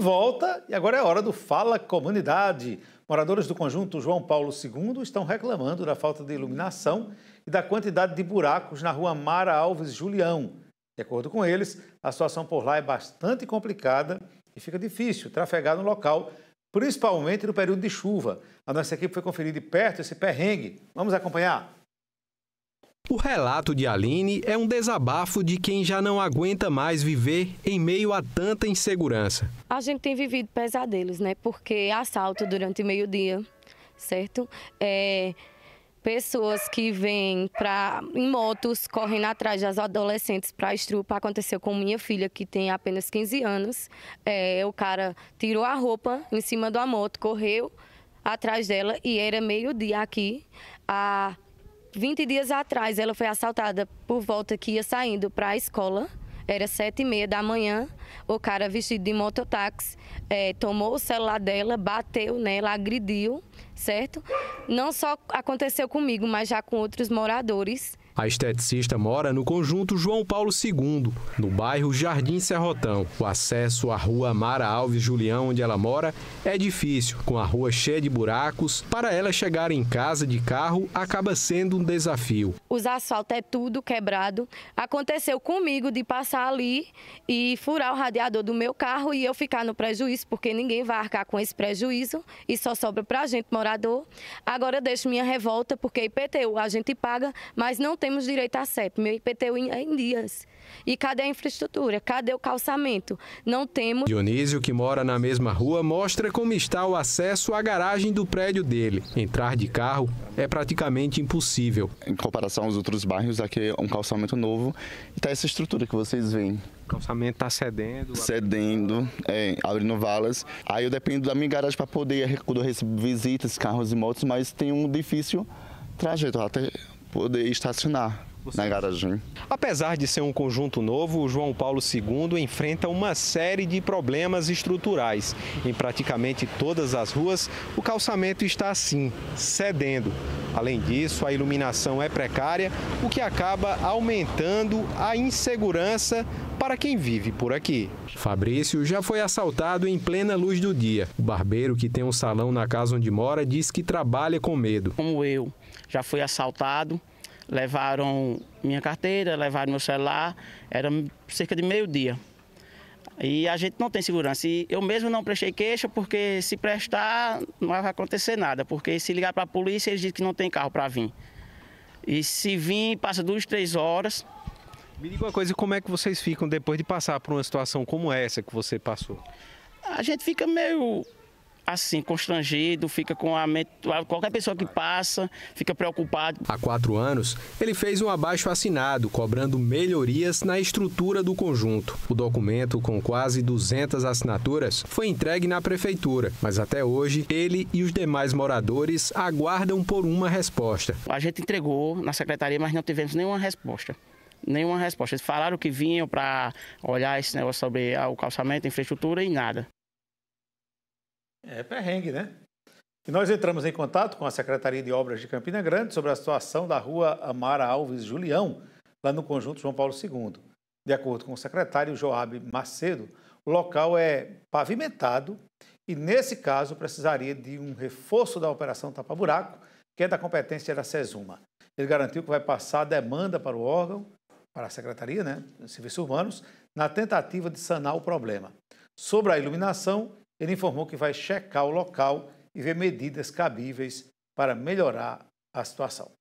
volta e agora é hora do Fala Comunidade. Moradores do conjunto João Paulo II estão reclamando da falta de iluminação e da quantidade de buracos na rua Mara Alves Julião. De acordo com eles, a situação por lá é bastante complicada e fica difícil trafegar no local, principalmente no período de chuva. A nossa equipe foi conferir de perto esse perrengue. Vamos acompanhar? O relato de Aline é um desabafo de quem já não aguenta mais viver em meio a tanta insegurança. A gente tem vivido pesadelos, né? Porque assalto durante meio-dia, certo? É, pessoas que vêm pra, em motos, correndo atrás das adolescentes para estrupa. Aconteceu com minha filha, que tem apenas 15 anos. É, o cara tirou a roupa em cima da moto, correu atrás dela e era meio-dia aqui. A 20 dias atrás, ela foi assaltada por volta que ia saindo para a escola. Era sete e meia da manhã. O cara vestido de mototáxi é, tomou o celular dela, bateu nela, agrediu, certo? Não só aconteceu comigo, mas já com outros moradores a esteticista mora no conjunto João Paulo II, no bairro Jardim Serrotão. O acesso à rua Mara Alves Julião, onde ela mora, é difícil, com a rua cheia de buracos. Para ela chegar em casa de carro acaba sendo um desafio. Os asfalto é tudo quebrado. Aconteceu comigo de passar ali e furar o radiador do meu carro e eu ficar no prejuízo, porque ninguém vai arcar com esse prejuízo e só sobra para a gente, morador. Agora eu deixo minha revolta, porque IPTU a gente paga, mas não tem temos direito a CEP, meu IPTU é em dias. E cadê a infraestrutura? Cadê o calçamento? Não temos. Dionísio, que mora na mesma rua, mostra como está o acesso à garagem do prédio dele. Entrar de carro é praticamente impossível. Em comparação aos outros bairros, aqui é um calçamento novo e tá essa estrutura que vocês veem. O calçamento está cedendo. Cedendo, é, abrindo valas. Aí eu dependo da minha garagem para poder, quando eu recebo visitas, carros e motos, mas tem um difícil trajeto até poder estacionar na garagem. Apesar de ser um conjunto novo, o João Paulo II enfrenta uma série de problemas estruturais. Em praticamente todas as ruas, o calçamento está assim, cedendo. Além disso, a iluminação é precária, o que acaba aumentando a insegurança para quem vive por aqui. Fabrício já foi assaltado em plena luz do dia. O barbeiro que tem um salão na casa onde mora diz que trabalha com medo. Como eu, já fui assaltado Levaram minha carteira, levaram meu celular, era cerca de meio-dia. E a gente não tem segurança. E eu mesmo não prestei queixa, porque se prestar, não vai acontecer nada. Porque se ligar para a polícia, eles dizem que não tem carro para vir. E se vir, passa duas, três horas. Me diga uma coisa, como é que vocês ficam depois de passar por uma situação como essa que você passou? A gente fica meio assim, constrangido, fica com a mente. Qualquer pessoa que passa fica preocupado. Há quatro anos, ele fez um abaixo assinado, cobrando melhorias na estrutura do conjunto. O documento, com quase 200 assinaturas, foi entregue na prefeitura, mas até hoje ele e os demais moradores aguardam por uma resposta. A gente entregou na secretaria, mas não tivemos nenhuma resposta nenhuma resposta. Eles falaram que vinham para olhar esse negócio sobre ah, o calçamento, infraestrutura e nada. É perrengue, né? E nós entramos em contato com a Secretaria de Obras de Campina Grande sobre a situação da rua Amara Alves Julião, lá no conjunto João Paulo II. De acordo com o secretário Joab Macedo, o local é pavimentado e, nesse caso, precisaria de um reforço da operação Tapa Buraco, que é da competência da SESUMA. Ele garantiu que vai passar demanda para o órgão, para a Secretaria né, de Serviços Urbanos, na tentativa de sanar o problema. Sobre a iluminação, ele informou que vai checar o local e ver medidas cabíveis para melhorar a situação.